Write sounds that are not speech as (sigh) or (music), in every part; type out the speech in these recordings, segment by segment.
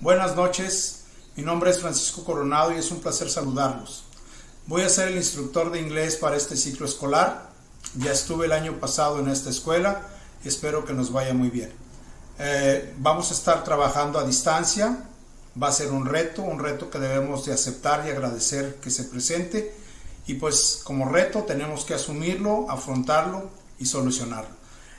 Buenas noches, mi nombre es Francisco Coronado y es un placer saludarlos. Voy a ser el instructor de inglés para este ciclo escolar. Ya estuve el año pasado en esta escuela, espero que nos vaya muy bien. Eh, vamos a estar trabajando a distancia, va a ser un reto, un reto que debemos de aceptar y agradecer que se presente. Y pues como reto tenemos que asumirlo, afrontarlo y solucionarlo.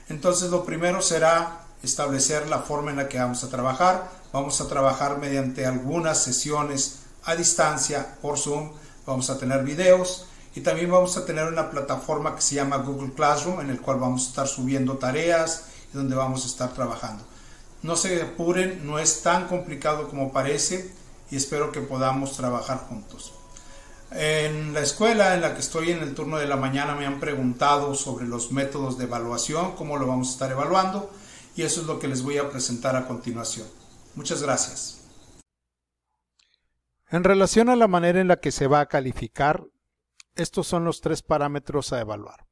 Entonces lo primero será establecer la forma en la que vamos a trabajar. Vamos a trabajar mediante algunas sesiones a distancia por Zoom. Vamos a tener videos y también vamos a tener una plataforma que se llama Google Classroom en el cual vamos a estar subiendo tareas y donde vamos a estar trabajando. No se apuren, no es tan complicado como parece y espero que podamos trabajar juntos. En la escuela en la que estoy en el turno de la mañana me han preguntado sobre los métodos de evaluación, cómo lo vamos a estar evaluando y eso es lo que les voy a presentar a continuación. Muchas gracias. En relación a la manera en la que se va a calificar, estos son los tres parámetros a evaluar.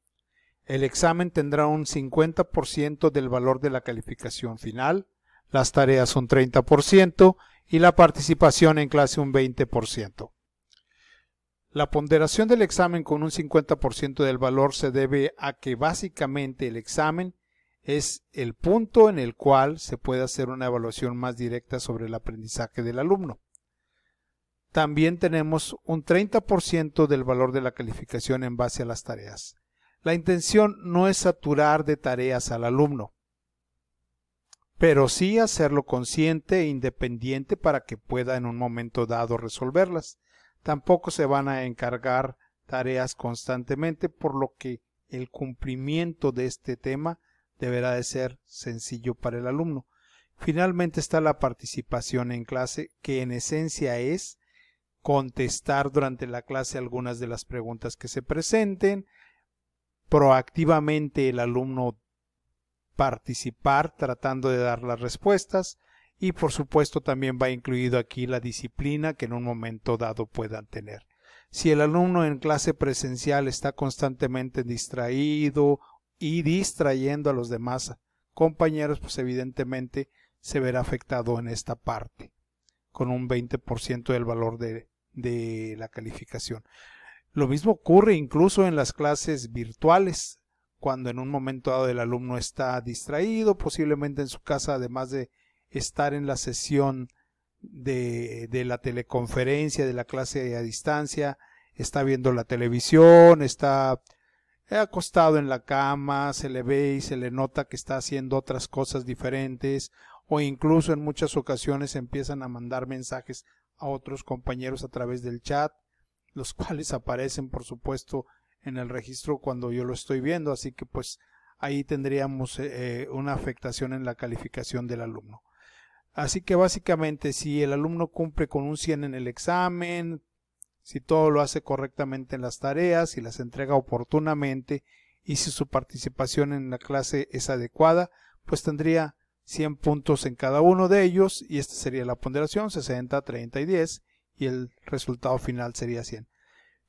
El examen tendrá un 50% del valor de la calificación final, las tareas un 30% y la participación en clase un 20%. La ponderación del examen con un 50% del valor se debe a que básicamente el examen es el punto en el cual se puede hacer una evaluación más directa sobre el aprendizaje del alumno. También tenemos un 30% del valor de la calificación en base a las tareas. La intención no es saturar de tareas al alumno, pero sí hacerlo consciente e independiente para que pueda en un momento dado resolverlas. Tampoco se van a encargar tareas constantemente, por lo que el cumplimiento de este tema deberá de ser sencillo para el alumno. Finalmente está la participación en clase, que en esencia es contestar durante la clase algunas de las preguntas que se presenten, proactivamente el alumno participar tratando de dar las respuestas y por supuesto también va incluido aquí la disciplina que en un momento dado puedan tener. Si el alumno en clase presencial está constantemente distraído y distrayendo a los demás compañeros, pues evidentemente se verá afectado en esta parte, con un 20% del valor de, la calificación. Lo mismo ocurre incluso en las clases virtuales, cuando en un momento dado el alumno está distraído, posiblemente en su casa, además de estar en la sesión de, de, la teleconferencia, de la clase a distancia, está viendo la televisión, está He acostado en la cama, se le ve y se le nota que está haciendo otras cosas diferentes o incluso en muchas ocasiones empiezan a mandar mensajes a otros compañeros a través del chat, los (laughs) cuales aparecen por supuesto en el registro cuando yo lo estoy viendo, así que pues ahí tendríamos eh, eh, una afectación en la calificación del alumno. Así que básicamente si el alumno cumple con un 100 en el examen, si todo lo hace correctamente en las tareas, si las entrega oportunamente y si su participación en la clase es adecuada, pues tendría 100 puntos en cada uno de ellos y esta sería la ponderación 60, 30 y 10 y el resultado final sería 100.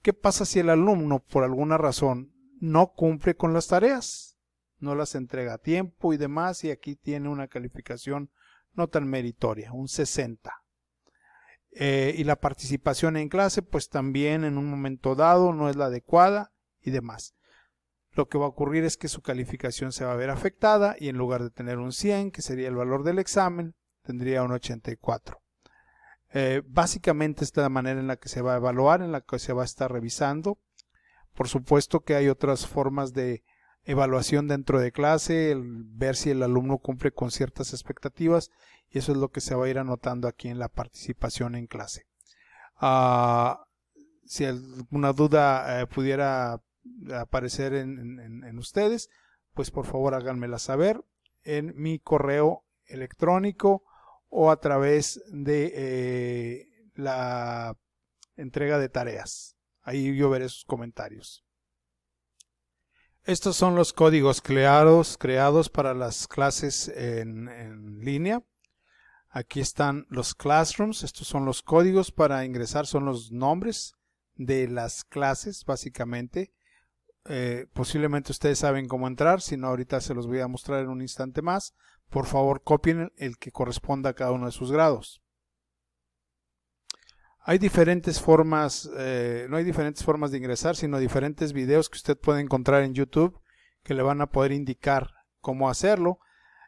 ¿Qué pasa si el alumno por alguna razón no cumple con las tareas? No las entrega a tiempo y demás y aquí tiene una calificación no tan meritoria, un 60. Eh, y la participación en clase pues también en un momento dado no es la adecuada y demás. Lo que va a ocurrir es que su calificación se va a ver afectada y en lugar de tener un 100, que sería el valor del examen, tendría un 84. Eh, básicamente esta es la manera en la que se va a evaluar, en la que se va a estar revisando. Por supuesto que hay otras formas de evaluación dentro de clase, el ver si el alumno cumple con ciertas expectativas y eso es lo que se va a ir anotando aquí en la participación en clase. Ah, si alguna duda eh, pudiera aparecer en, ustedes, pues por favor háganmela saber en mi correo electrónico o a través de eh, la entrega de tareas. Ahí yo veré sus comentarios. Estos son los códigos creados, para las clases en, línea. Aquí están los classrooms, estos son los códigos para ingresar, son los nombres de las clases básicamente. Eh, posiblemente ustedes saben cómo entrar, si no ahorita se los voy a mostrar en un instante más. Por favor copien el que corresponda a cada uno de sus grados. Hay diferentes formas, eh, no hay diferentes formas de ingresar, sino diferentes videos que usted puede encontrar en YouTube que le van a poder indicar cómo hacerlo.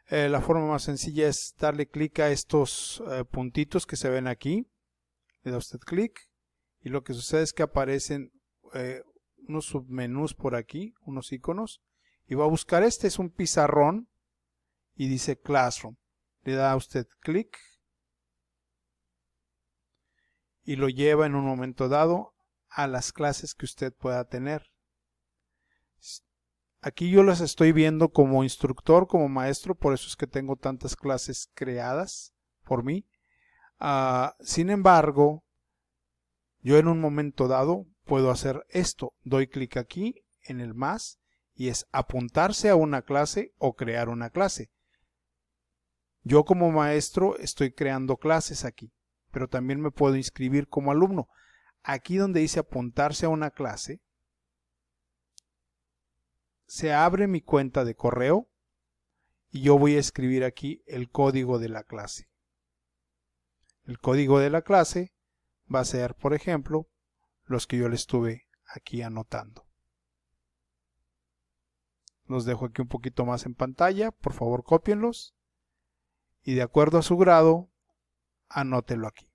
Eh, la forma más sencilla es darle clic a estos eh, puntitos que se ven aquí. Le da usted clic y lo que sucede es que aparecen unos submenús por aquí, unos iconos, y va a buscar este, es un pizarrón y dice Classroom. Le da usted clic y lo lleva en un momento dado a las clases que usted pueda tener. Aquí yo las estoy viendo como instructor, como maestro, por eso es que tengo tantas clases creadas por mí. Ah, sin embargo, yo en un momento dado puedo hacer esto. Doy clic aquí en el más y es apuntarse a una clase o crear una clase. Yo como maestro estoy creando clases aquí pero también me puedo inscribir como alumno. Aquí donde dice apuntarse a una clase, se abre mi cuenta de correo y yo voy a escribir aquí el código de la clase. El código de la clase va a ser, por ejemplo, los que yo le estuve aquí anotando. Los dejo aquí un poquito más en pantalla, por favor cópienlos. Y de acuerdo a su grado, anótelo aquí.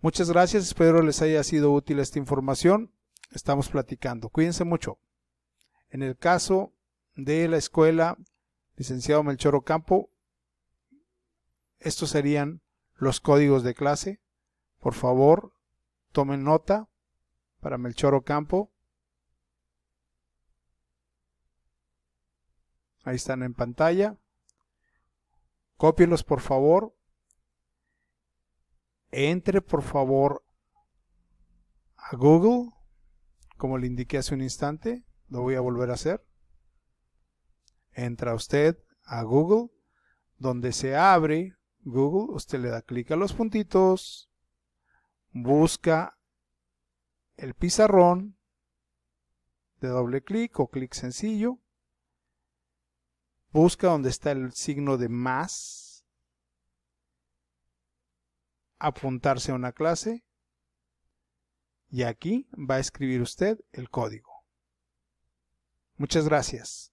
Muchas gracias, espero les haya sido útil esta información. Estamos platicando. Cuídense mucho. En el caso de la escuela, licenciado Melchor Ocampo, estos serían los códigos de clase. Por favor, tomen nota para Melchor Ocampo. Ahí están en pantalla. Cópielos, por favor entre por favor a Google, como le indiqué hace un instante, lo voy a volver a hacer. Entra usted a Google, donde se abre Google, usted le da clic a los puntitos, busca el pizarrón de doble clic o clic sencillo, busca donde está el signo de más, apuntarse a una clase y aquí va a escribir usted el código. Muchas gracias.